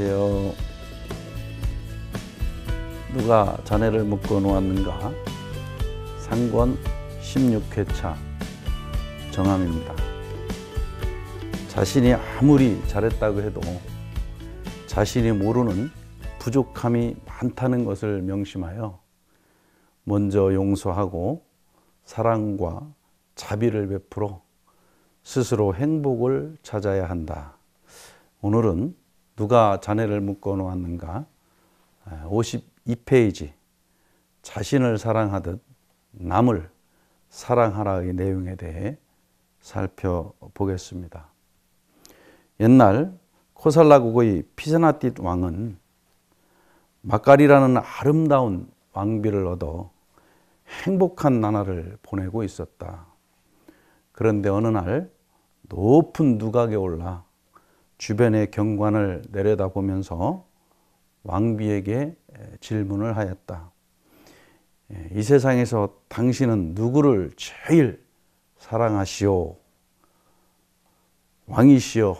안녕하세요. 누가 자네를 묶어 놓았는가? 상권 16회차 정함입니다. 자신이 아무리 잘했다고 해도 자신이 모르는 부족함이 많다는 것을 명심하여 먼저 용서하고 사랑과 자비를 베풀어 스스로 행복을 찾아야 한다. 오늘은 누가 자네를 묶어 놓았는가? 52페이지. 자신을 사랑하듯 남을 사랑하라의 내용에 대해 살펴보겠습니다. 옛날 코살라국의 피세나티 왕은 마카리라는 아름다운 왕비를 얻어 행복한 나날을 보내고 있었다. 그런데 어느 날 높은 누각에 올라 주변의 경관을 내려다보면서 왕비에게 질문을 하였다. 이 세상에서 당신은 누구를 제일 사랑하시오? 왕이시오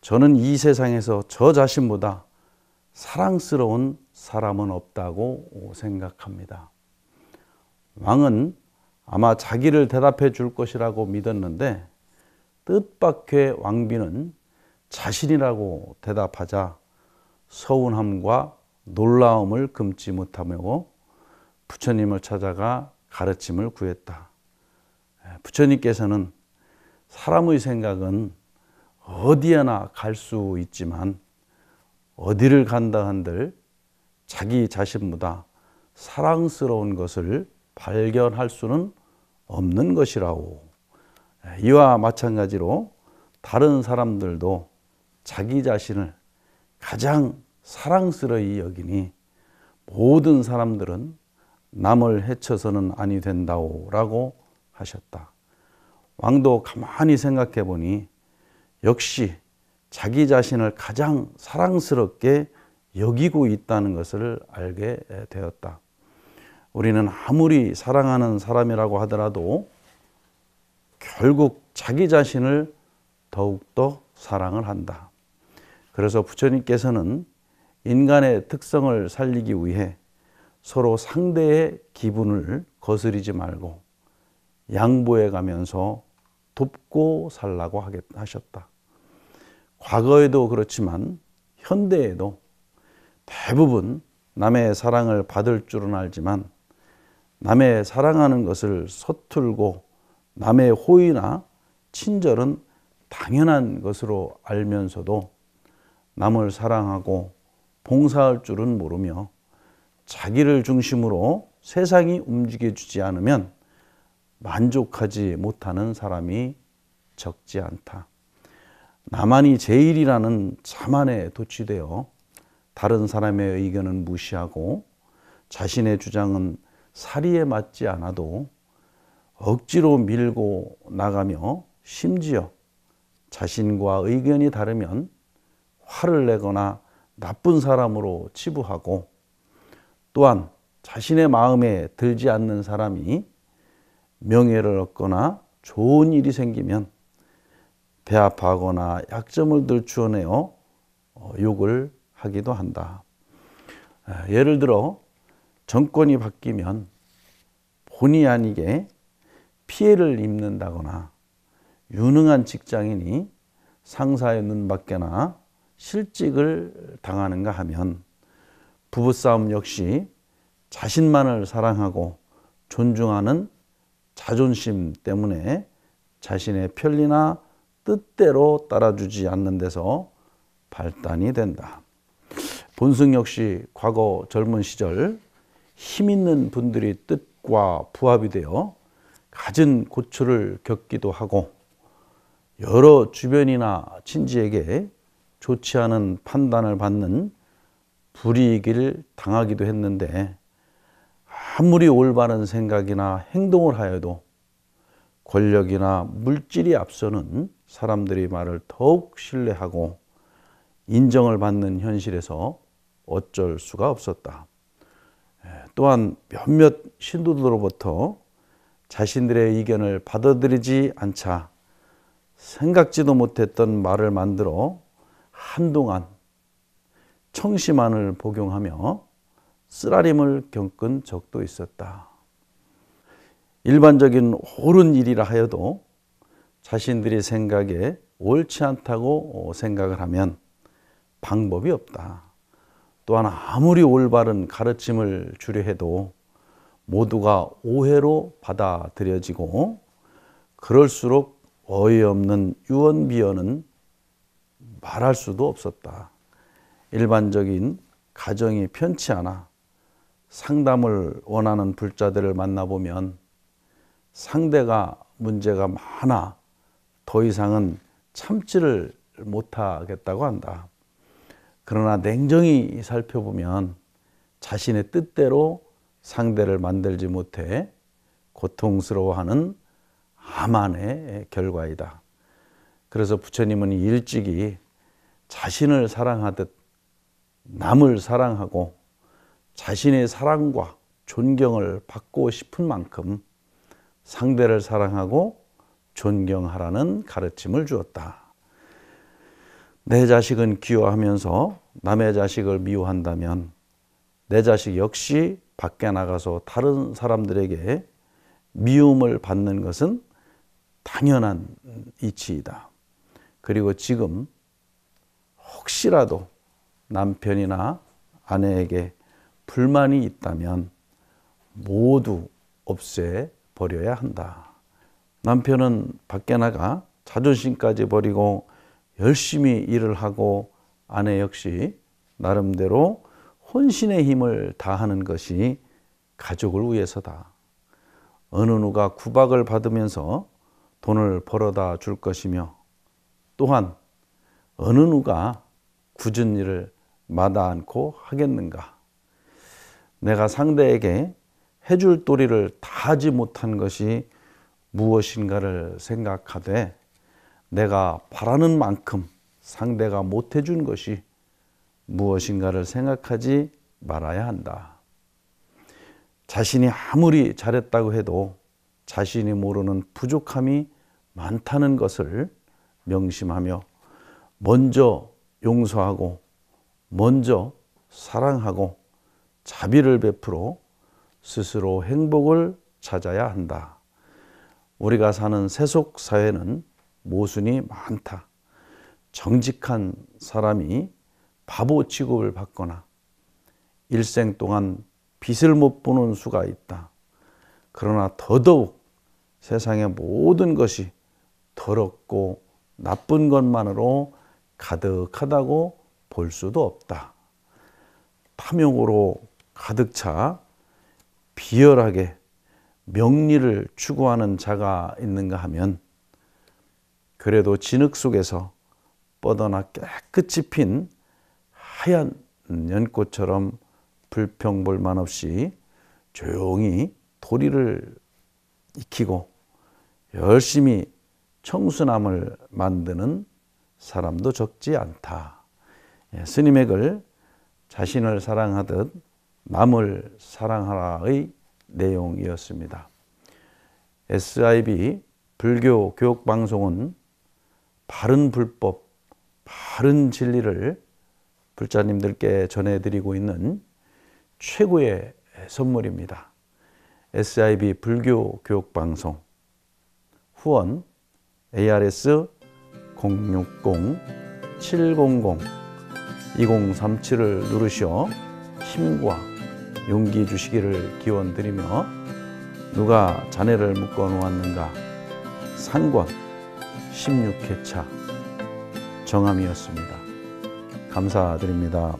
저는 이 세상에서 저 자신보다 사랑스러운 사람은 없다고 생각합니다. 왕은 아마 자기를 대답해 줄 것이라고 믿었는데 뜻밖의 왕비는 자신이라고 대답하자 서운함과 놀라움을 금치 못하며 부처님을 찾아가 가르침을 구했다. 예, 부처님께서는 사람의 생각은 어디에나 갈 수 있지만 어디를 간다 한들 자기 자신보다 사랑스러운 것을 발견할 수는 없는 것이라고 예, 이와 마찬가지로 다른 사람들도 자기 자신을 가장 사랑스러이 여기니 모든 사람들은 남을 해쳐서는 아니 된다오 라고 하셨다. 왕도 가만히 생각해 보니 역시 자기 자신을 가장 사랑스럽게 여기고 있다는 것을 알게 되었다. 우리는 아무리 사랑하는 사람이라고 하더라도 결국 자기 자신을 더욱더 사랑을 한다. 그래서 부처님께서는 인간의 특성을 살리기 위해 서로 상대의 기분을 거스리지 말고 양보해 가면서 돕고 살라고 하셨다. 과거에도 그렇지만 현대에도 대부분 남의 사랑을 받을 줄은 알지만 남의 사랑하는 것을 서툴고 남의 호의나 친절은 당연한 것으로 알면서도 남을 사랑하고 봉사할 줄은 모르며 자기를 중심으로 세상이 움직여주지 않으면 만족하지 못하는 사람이 적지 않다. 나만이 제일이라는 자만에 도취되어 다른 사람의 의견은 무시하고 자신의 주장은 사리에 맞지 않아도 억지로 밀고 나가며 심지어 자신과 의견이 다르면 화를 내거나 나쁜 사람으로 치부하고 또한 자신의 마음에 들지 않는 사람이 명예를 얻거나 좋은 일이 생기면 배합하거나 약점을 들추어내어 어, 욕을 하기도 한다. 예를 들어 정권이 바뀌면 본의 아니게 피해를 입는다거나 유능한 직장인이 상사의 눈밖에나 실직을 당하는가 하면 부부싸움 역시 자신만을 사랑하고 존중하는 자존심 때문에 자신의 편리나 뜻대로 따라주지 않는 데서 발단이 된다. 본승 역시 과거 젊은 시절 힘 있는 분들이 뜻과 부합이 되어 갖은 고초를 겪기도 하고 여러 주변이나 친지에게 좋지 않은 판단을 받는 불이익을 당하기도 했는데 아무리 올바른 생각이나 행동을 하여도 권력이나 물질이 앞서는 사람들의 말을 더욱 신뢰하고 인정을 받는 현실에서 어쩔 수가 없었다. 예, 또한 몇몇 신도들로부터 자신들의 의견을 받아들이지 않자 생각지도 못했던 말을 만들어 한동안 청심환을 복용하며 쓰라림을 겪은 적도 있었다. 일반적인 옳은 일이라 하여도 자신들이 생각에 옳지 않다고 생각을 하면 방법이 없다. 또한 아무리 올바른 가르침을 주려 해도 모두가 오해로 받아들여지고 그럴수록 어이없는 유언비어는 말할 수도 없었다. 일반적인 가정이 편치 않아 상담을 원하는 불자들을 만나보면 상대가 문제가 많아 더 이상은 참지를 못하겠다고 한다. 그러나 냉정히 살펴보면 자신의 뜻대로 상대를 만들지 못해 고통스러워하는 아만의 결과이다. 그래서 부처님은 일찍이 자신을 사랑하듯 남을 사랑하고 자신의 사랑과 존경을 받고 싶은 만큼 상대를 사랑하고 존경하라는 가르침을 주었다. 내 자식은 귀여하면서 남의 자식을 미워한다면 내 자식 역시 밖에 나가서 다른 사람들에게 미움을 받는 것은 당연한 이치이다. 그리고 지금 혹시라도 남편이나 아내에게 불만이 있다면 모두 없애 버려야 한다. 남편은 밖에 나가 자존심까지 버리고 열심히 일을 하고 아내 역시 나름대로 혼신의 힘을 다하는 것이 가족을 위해서다. 어느 누가 구박을 받으면서 돈을 벌어다 줄 것이며 또한 어느 누가 굳은 일을 마다 않고 하겠는가? 내가 상대에게 해줄 도리를 다 하지 못한 것이 무엇인가를 생각하되 내가 바라는 만큼 상대가 못 해준 것이 무엇인가를 생각하지 말아야 한다. 자신이 아무리 잘했다고 해도 자신이 모르는 부족함이 많다는 것을 명심하며 먼저 용서하고 먼저 사랑하고 자비를 베풀어 스스로 행복을 찾아야 한다. 우리가 사는 세속 사회는 모순이 많다. 정직한 사람이 바보 취급을 받거나 일생 동안 빚을못 보는 수가 있다. 그러나 더더욱 세상의 모든 것이 더럽고 나쁜 것만으로 가득하다고 볼 수도 없다. 탐욕으로 가득 차 비열하게 명리를 추구하는 자가 있는가 하면 그래도 진흙 속에서 뻗어나 깨끗이 핀 하얀 연꽃처럼 불평불만 없이 조용히 도리를 익히고 열심히 청수남을 만드는 사람도 적지 않다. 예, 스님의 글 자신을 사랑하듯 남을 사랑하라의 내용이었습니다. SIB 불교 교육 방송은 바른 불법, 바른 진리를 불자님들께 전해드리고 있는 최고의 선물입니다. SIB 불교 교육 방송 후원 ARS 060-700-2037을 누르시어 힘과 용기 주시기를 기원드리며 누가 자네를 묶어 놓았는가 상권 16회차 정함이었습니다. 감사드립니다.